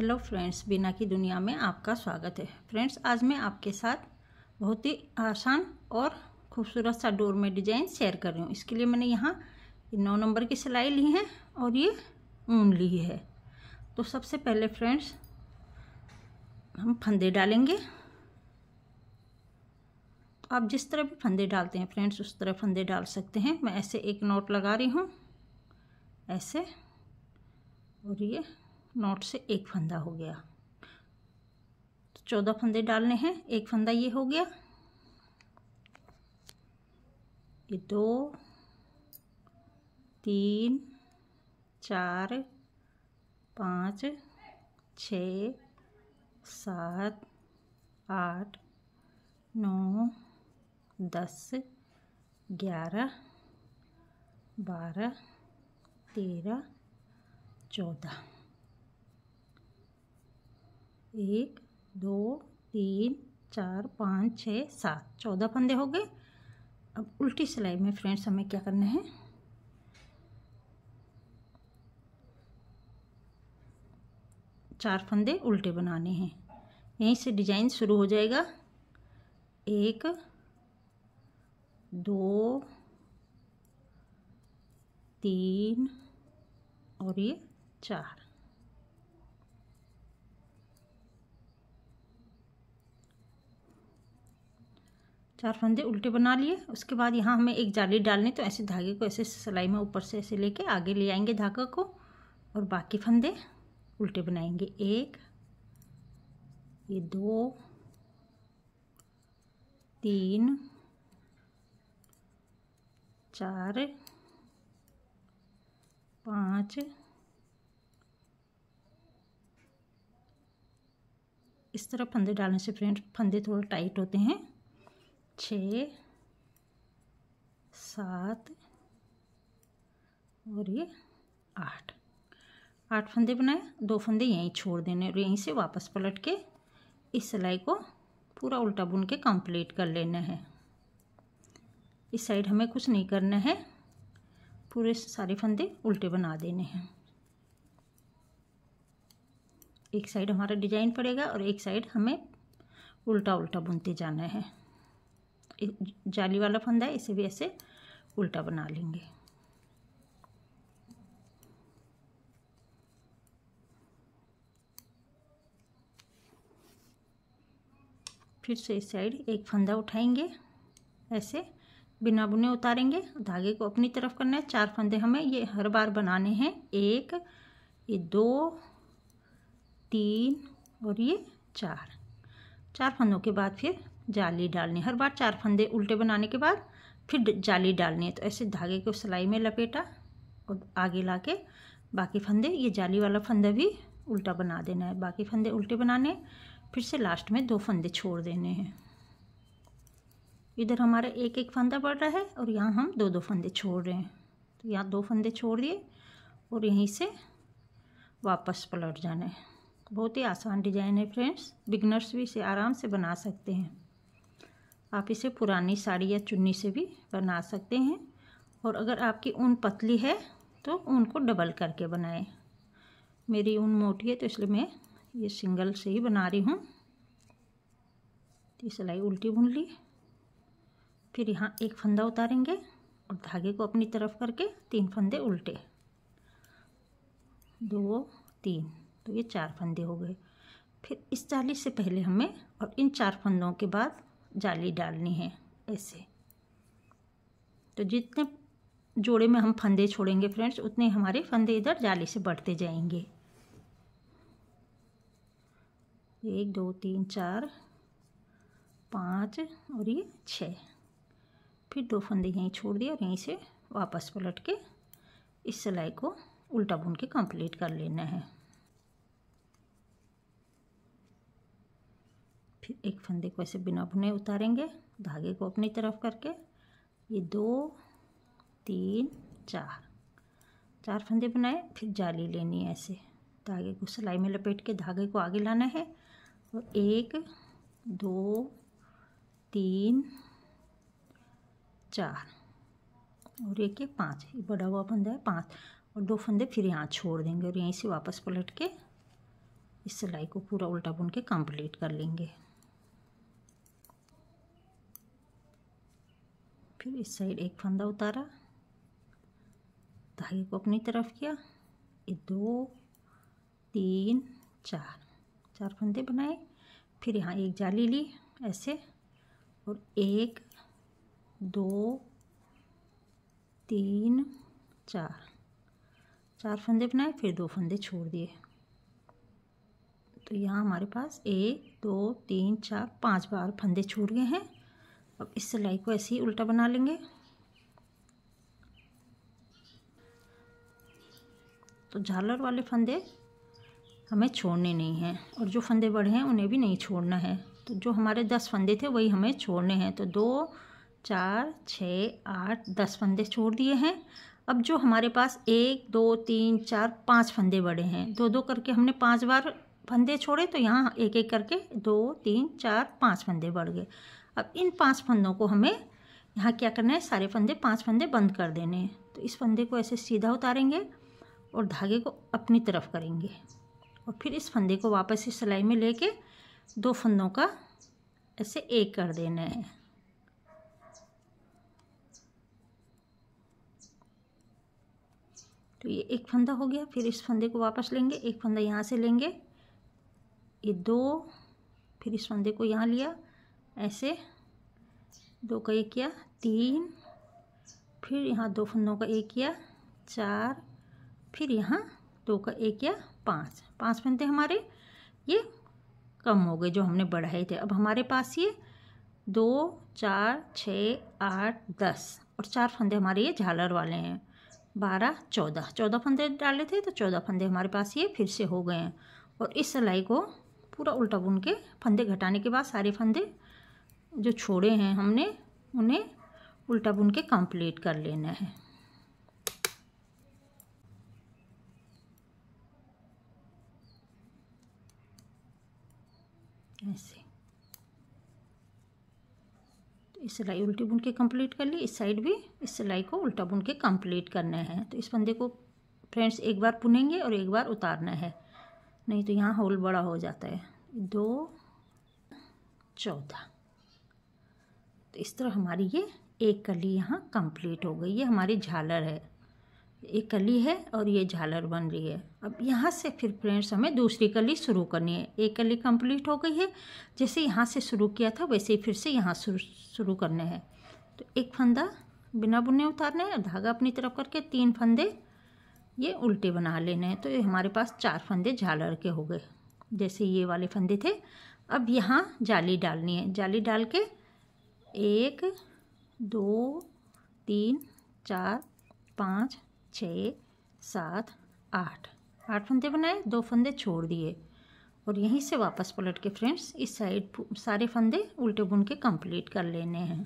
hello friends बिना की दुनिया में आपका स्वागत है फ्रेंड्स आज मैं आपके साथ बहुत ही आसान और खूबसूरत सा डोर में डिजाइन शेयर कर रही हूँ इसके लिए मैंने यहाँ नौ नंबर की सिलाई ली है और ये ऊन ली है तो सबसे पहले फ्रेंड्स हम फंदे डालेंगे तो आप जिस तरह भी फंदे डालते हैं फ्रेंड्स उस तरह फंदे डाल सकते हैं मैं ऐसे एक नोट लगा रही हूँ ऐसे और ये नोट से एक फंदा हो गया तो चौदह फंदे डालने हैं एक फंदा ये हो गया ये दो तीन चार पाँच छ सात आठ नौ दस ग्यारह बारह तेरह चौदह एक दो तीन चार पाँच छः सात चौदह फंदे हो गए अब उल्टी सिलाई में फ्रेंड्स हमें क्या करना है चार फंदे उल्टे बनाने हैं यहीं से डिजाइन शुरू हो जाएगा एक दो तीन और ये चार चार फंदे उल्टे बना लिए उसके बाद यहाँ हमें एक जाली डालनी तो ऐसे धागे को ऐसे सिलाई में ऊपर से ऐसे लेके आगे ले आएंगे धागा को और बाकी फंदे उल्टे बनाएंगे एक ये दो तीन चार पाँच इस तरह फंदे डालने से फ्रेंड फंदे थोड़े टाइट होते हैं छ सात और ये आठ आठ फंदे बनाए दो फंदे यहीं छोड़ देने और यहीं से वापस पलट के इस सिलाई को पूरा उल्टा बुन के कंप्लीट कर लेना है इस साइड हमें कुछ नहीं करना है पूरे सारे फंदे उल्टे बना देने हैं एक साइड हमारा डिजाइन पड़ेगा और एक साइड हमें उल्टा उल्टा बुनते जाना है जाली वाला फंदा है इसे भी ऐसे उल्टा बना लेंगे फिर से इस साइड एक फंदा उठाएंगे ऐसे बिना बुने उतारेंगे धागे को अपनी तरफ करना है चार फंदे हमें ये हर बार बनाने हैं एक ये दो तीन और ये चार चार फंदों के बाद फिर जाली डालनी हर बार चार फंदे उल्टे बनाने के बाद फिर जाली डालनी है तो ऐसे धागे को सिलाई में लपेटा और आगे ला के बाकी फंदे ये जाली वाला फंदा भी उल्टा बना देना है बाकी फंदे उल्टे बनाने फिर से लास्ट में दो फंदे छोड़ देने हैं इधर हमारा एक एक फंदा बढ़ रहा है और यहाँ हम दो दो फंदे छोड़ रहे हैं तो यहाँ दो फंदे छोड़ दिए और यहीं से वापस पलट जाना है बहुत ही आसान डिजाइन है फ्रेंड्स बिगनर्स भी इसे आराम से बना सकते हैं आप इसे पुरानी साड़ी या चुन्नी से भी बना सकते हैं और अगर आपकी ऊन पतली है तो ऊन को डबल करके बनाएं मेरी ऊन मोटी है तो इसलिए मैं ये सिंगल से ही बना रही हूँ सिलाई उल्टी बुन ली फिर यहाँ एक फंदा उतारेंगे और धागे को अपनी तरफ करके तीन फंदे उल्टे दो तीन तो ये चार फंदे हो गए फिर इस चालीस से पहले हमें और इन चार फंदों के बाद जाली डालनी है ऐसे तो जितने जोड़े में हम फंदे छोड़ेंगे फ्रेंड्स उतने हमारे फंदे इधर जाली से बढ़ते जाएंगे एक दो तीन चार पाँच और ये छः फिर दो फंदे यहीं छोड़ दिए और यहीं से वापस पलट के इस सिलाई को उल्टा बुन के कंप्लीट कर लेना है एक फंदे को ऐसे बिना भुने उतारेंगे धागे को अपनी तरफ करके ये दो तीन चार चार फंदे बनाए फिर जाली लेनी है ऐसे धागे को सिलाई में लपेट के धागे को आगे लाना है और एक दो तीन चार और एक ये पाँच ये बड़ा हुआ फंदा है पाँच और दो फंदे फिर यहाँ छोड़ देंगे और यहीं से वापस पलट के इस सिलाई को पूरा उल्टा बुन के कंप्लीट कर लेंगे फिर इस साइड एक फंदा उतारा धागे को अपनी तरफ किया ये दो तीन चार चार फंदे बनाए फिर यहाँ एक जाली ली ऐसे और एक दो तीन चार चार फंदे बनाए फिर दो फंदे छोड़ दिए तो यहाँ हमारे पास एक दो तीन चार पांच बार फंदे छूट गए हैं अब इस सिलाई को ऐसे ही उल्टा बना लेंगे तो झालर वाले फंदे हमें छोड़ने नहीं हैं और जो फंदे बढ़े हैं उन्हें भी नहीं छोड़ना है तो जो हमारे दस फंदे थे वही हमें छोड़ने हैं तो दो चार छः आठ दस फंदे छोड़ दिए हैं अब जो हमारे पास एक दो तीन चार पाँच फंदे बड़े हैं दो दो करके हमने पाँच बार फंदे छोड़े तो यहाँ एक एक करके दो तीन चार पाँच फंदे बढ़ गए अब इन पांच फंदों को हमें यहाँ क्या करना है सारे फंदे पांच फंदे बंद कर देने हैं तो इस फंदे को ऐसे सीधा उतारेंगे और धागे को अपनी तरफ करेंगे और फिर इस फंदे को वापस इस सिलाई में लेके दो फंदों का ऐसे एक कर देना है तो ये एक फंदा हो गया फिर इस फंदे को वापस लेंगे एक फंदा यहाँ से लेंगे ये दो फिर इस फंदे को यहाँ लिया ऐसे दो का एक किया तीन फिर यहाँ दो फंदों का एक किया चार फिर यहाँ दो का एक किया पाँच पाँच फंदे हमारे ये कम हो गए जो हमने बढ़ाए थे अब हमारे पास ये दो चार छः आठ दस और चार फंदे हमारे ये झालर वाले हैं बारह चौदह चौदह फंदे डाले थे तो चौदह फंदे हमारे पास ये फिर से हो गए हैं और इस सिलाई को पूरा उल्टा बुन के फंदे घटाने के बाद सारे फंदे जो छोड़े हैं हमने उन्हें उल्टा बुन के कंप्लीट कर लेना है ऐसे तो इस सिलाई उल्टी बुन के कंप्लीट कर ली इस साइड भी इस सिलाई को उल्टा बुन के कंप्लीट करना है तो इस बंदे को फ्रेंड्स एक बार बुनेंगे और एक बार उतारना है नहीं तो यहाँ होल बड़ा हो जाता है दो चौदह तो इस तरह हमारी ये एक कली यहाँ कंप्लीट हो गई ये हमारी झालर है एक कली है और ये झालर बन रही है अब यहाँ से फिर फ्रेंड्स हमें दूसरी कली शुरू करनी है एक कली कंप्लीट हो गई है जैसे यहाँ से शुरू किया था वैसे ही फिर से यहाँ शुरू करना है तो एक फंदा बिना बुने उतारना है धागा अपनी तरफ करके तीन फंदे ये उल्टे बना लेने हैं तो ये हमारे पास चार फंदे झालर के हो गए जैसे ये वाले फंदे थे अब यहाँ जाली डालनी है जाली डाल के एक दो तीन चार पाँच छ सात आठ आठ फंदे बनाए दो फंदे छोड़ दिए और यहीं से वापस पलट के फ्रेंड्स इस साइड सारे फंदे उल्टे बुन के कंप्लीट कर लेने हैं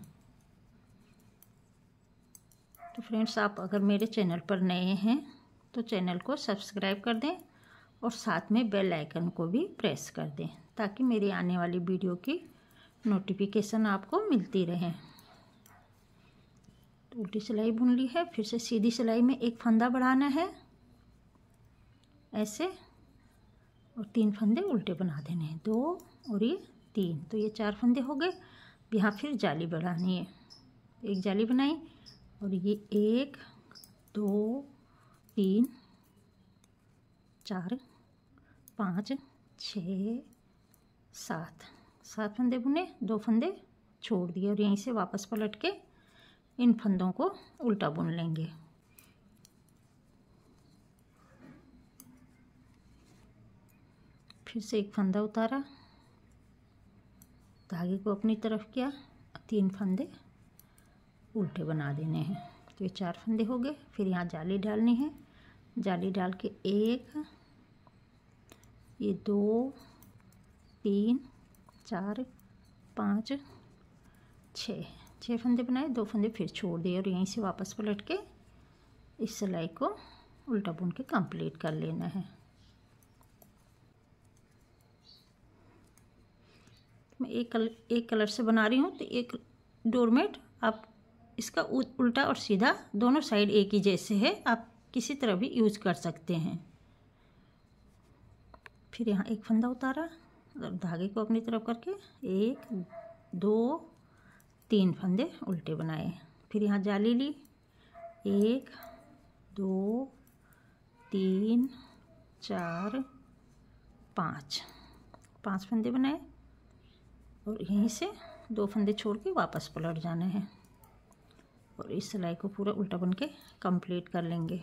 तो फ्रेंड्स आप अगर मेरे चैनल पर नए हैं तो चैनल को सब्सक्राइब कर दें और साथ में बेल आइकन को भी प्रेस कर दें ताकि मेरी आने वाली वीडियो की नोटिफिकेशन आपको मिलती रहे तो उल्टी सिलाई बुन ली है फिर से सीधी सिलाई में एक फंदा बढ़ाना है ऐसे और तीन फंदे उल्टे बना देने हैं दो और ये तीन तो ये चार फंदे हो गए यहाँ फिर जाली बढ़ानी है एक जाली बनाई और ये एक दो तीन चार पाँच छ सात सात फंदे बुने दो फंदे छोड़ दिए और यहीं से वापस पलट के इन फंदों को उल्टा बुन लेंगे फिर से एक फंदा उतारा धागे को अपनी तरफ किया तीन फंदे उल्टे बना देने हैं तो ये चार फंदे हो गए फिर यहाँ जाली डालनी है जाली डाल के एक ये दो तीन चार पाँच छः छः फंदे बनाए दो फंदे फिर छोड़ दिए और यहीं से वापस पलट के इस सिलाई को उल्टा बुन के कंप्लीट कर लेना है मैं एक कलर एक कलर से बना रही हूँ तो एक डोरमेट आप इसका उल्टा और सीधा दोनों साइड एक ही जैसे है आप किसी तरह भी यूज कर सकते हैं फिर यहाँ एक फंदा उतारा मतलब धागे को अपनी तरफ करके एक दो तीन फंदे उल्टे बनाए फिर यहाँ जाली ली एक दो तीन चार पाँच पांच फंदे बनाए और यहीं से दो फंदे छोड़ के वापस पलट जाना है और इस सिलाई को पूरा उल्टा बन के कम्प्लीट कर लेंगे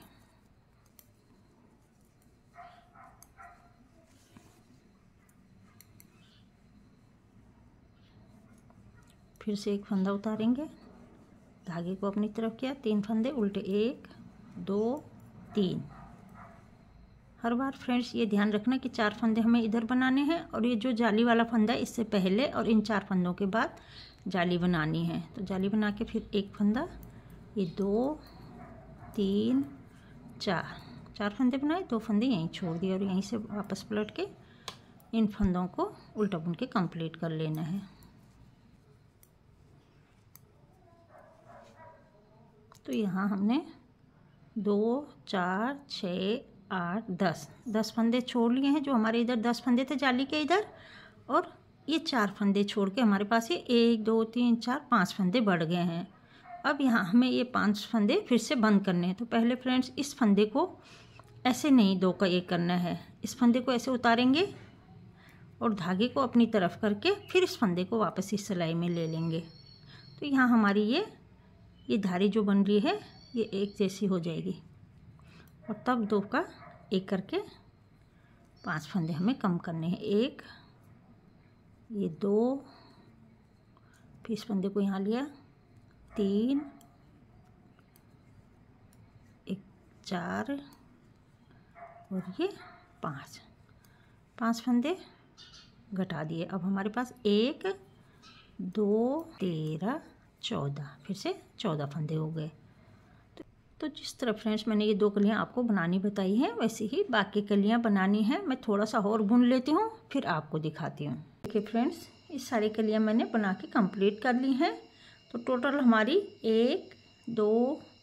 फिर से एक फंदा उतारेंगे धागे को अपनी तरफ किया तीन फंदे उल्टे एक दो तीन हर बार फ्रेंड्स ये ध्यान रखना कि चार फंदे हमें इधर बनाने हैं और ये जो जाली वाला फंदा है इससे पहले और इन चार फंदों के बाद जाली बनानी है तो जाली बना के फिर एक फंदा ये दो तीन चार चार फंदे बनाए दो फंदे यहीं छोड़ दिए और यहीं से वापस पलट के इन फंदों को उल्टा बुन के कंप्लीट कर लेना है तो यहाँ हमने दो चार छ आठ दस दस फंदे छोड़ लिए हैं जो हमारे इधर दस फंदे थे जाली के इधर और ये चार फंदे छोड़ के हमारे पास ये एक दो तीन चार पाँच फंदे बढ़ गए हैं अब यहाँ हमें ये पांच फंदे फिर से बंद करने हैं तो पहले फ्रेंड्स इस फंदे को ऐसे नहीं दो का एक करना है इस फंदे को ऐसे उतारेंगे और धागे को अपनी तरफ करके फिर इस फंदे को वापस इस सिलाई में ले लेंगे तो यहाँ हमारी ये ये धारी जो बन रही है ये एक जैसी हो जाएगी और तब दो का एक करके पांच फंदे हमें कम करने हैं एक ये दो फिर इस फंदे को यहाँ लिया तीन एक चार और ये पाँच पांच फंदे घटा दिए अब हमारे पास एक दो तेरह चौदह फिर से चौदह फंदे हो गए तो, तो जिस तरह फ्रेंड्स मैंने ये दो कलियाँ आपको बनानी बताई हैं वैसे ही बाकी कलियाँ बनानी हैं मैं थोड़ा सा और भून लेती हूँ फिर आपको दिखाती हूँ देखिए फ्रेंड्स इस सारी कलियाँ मैंने बना के कंप्लीट कर ली हैं तो टोटल हमारी एक दो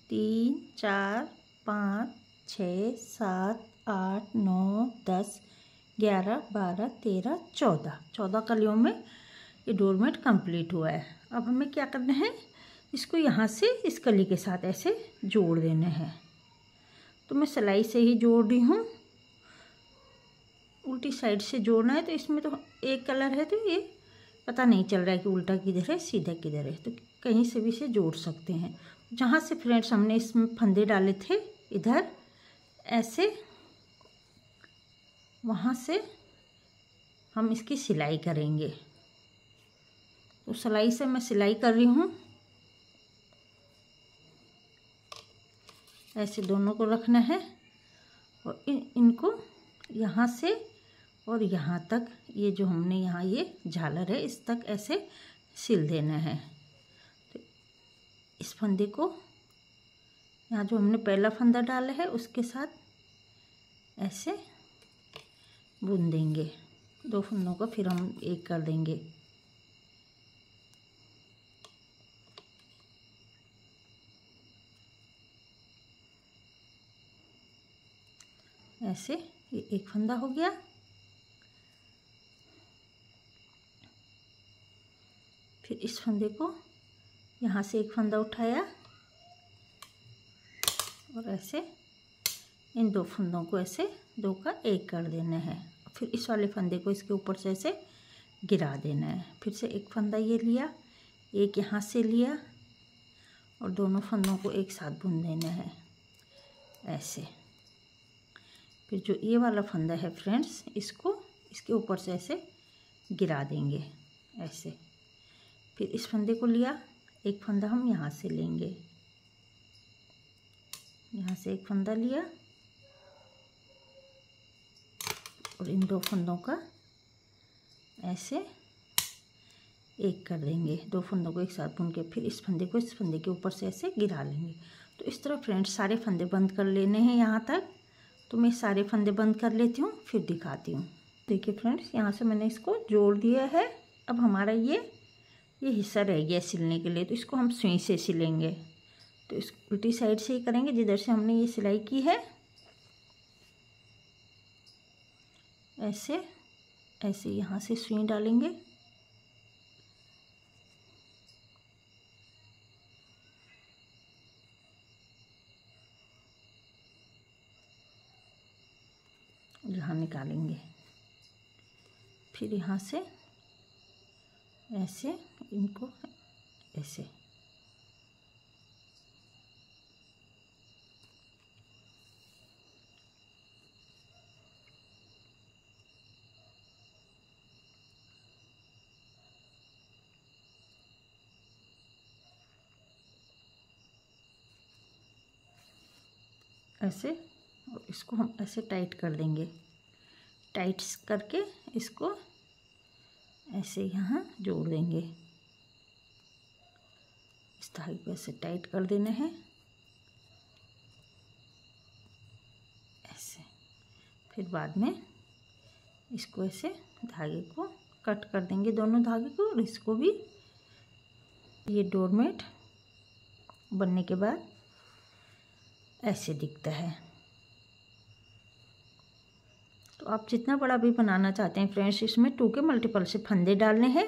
तीन चार पाँच छः सात आठ नौ दस ग्यारह बारह तेरह चौदह चौदह कलियों में ये डोरमेट कंप्लीट हुआ है अब हमें क्या करना है इसको यहाँ से इस कली के साथ ऐसे जोड़ देना है तो मैं सिलाई से ही जोड़ रही हूँ उल्टी साइड से जोड़ना है तो इसमें तो एक कलर है तो ये पता नहीं चल रहा है कि उल्टा किधर है सीधा किधर है तो कहीं से भी इसे जोड़ सकते हैं जहाँ से फ्रेंड्स हमने इसमें फंदे डाले थे इधर ऐसे वहाँ से हम इसकी सिलाई करेंगे तो सिलाई से मैं सिलाई कर रही हूँ ऐसे दोनों को रखना है और इन इनको यहाँ से और यहाँ तक ये जो हमने यहाँ ये झालर है इस तक ऐसे सिल देना है तो इस फंदे को यहाँ जो हमने पहला फंदा डाला है उसके साथ ऐसे बुन देंगे दो फंदों को फिर हम एक कर देंगे ऐसे ये एक फंदा हो गया फिर इस फंदे को यहाँ से एक फंदा उठाया और ऐसे इन दो फंदों को ऐसे दो का एक कर देना है फिर इस वाले फंदे को इसके ऊपर से ऐसे गिरा देना है फिर से एक फंदा ये लिया एक यहाँ से लिया और दोनों फंदों को एक साथ बुन देना है ऐसे फिर जो ये वाला फंदा है फ्रेंड्स इसको इसके ऊपर से ऐसे गिरा देंगे ऐसे फिर इस फंदे को लिया एक फंदा हम यहाँ से लेंगे यहाँ से एक फंदा लिया और इन दो फंदों का ऐसे एक कर देंगे दो फंदों को एक साथ बुन के फिर इस फंदे को इस फंदे के ऊपर से ऐसे गिरा लेंगे तो इस तरह फ्रेंड्स सारे फंदे बंद कर लेने हैं यहाँ तक तो मैं सारे फंदे बंद कर लेती हूँ फिर दिखाती हूँ देखिए फ्रेंड्स यहाँ से मैंने इसको जोड़ दिया है अब हमारा ये ये हिस्सा रह गया सिलने के लिए तो इसको हम सुई से सिलेंगे तो इस उल्टी साइड से ही करेंगे जिधर से हमने ये सिलाई की है ऐसे ऐसे यहाँ से सुई डालेंगे यहाँ निकालेंगे फिर यहाँ से ऐसे इनको ऐसे ऐसे और इसको हम ऐसे टाइट कर देंगे टाइट्स करके इसको ऐसे यहाँ जोड़ देंगे इस धागे को ऐसे टाइट कर देना है ऐसे फिर बाद में इसको ऐसे धागे को कट कर देंगे दोनों धागे को और इसको भी ये डोरमेट बनने के बाद ऐसे दिखता है तो आप जितना बड़ा भी बनाना चाहते हैं फ्रेंड्स इसमें टू के मल्टीपल से फंदे डालने हैं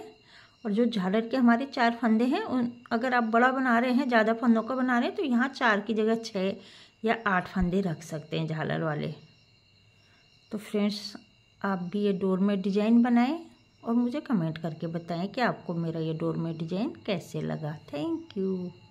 और जो झालर के हमारे चार फंदे हैं उन अगर आप बड़ा बना रहे हैं ज़्यादा फंदों का बना रहे हैं तो यहाँ चार की जगह छः या आठ फंदे रख सकते हैं झालर वाले तो फ्रेंड्स आप भी ये डोरमेट डिज़ाइन बनाएं और मुझे कमेंट करके बताएं कि आपको मेरा ये डोरमेट डिज़ाइन कैसे लगा थैंक यू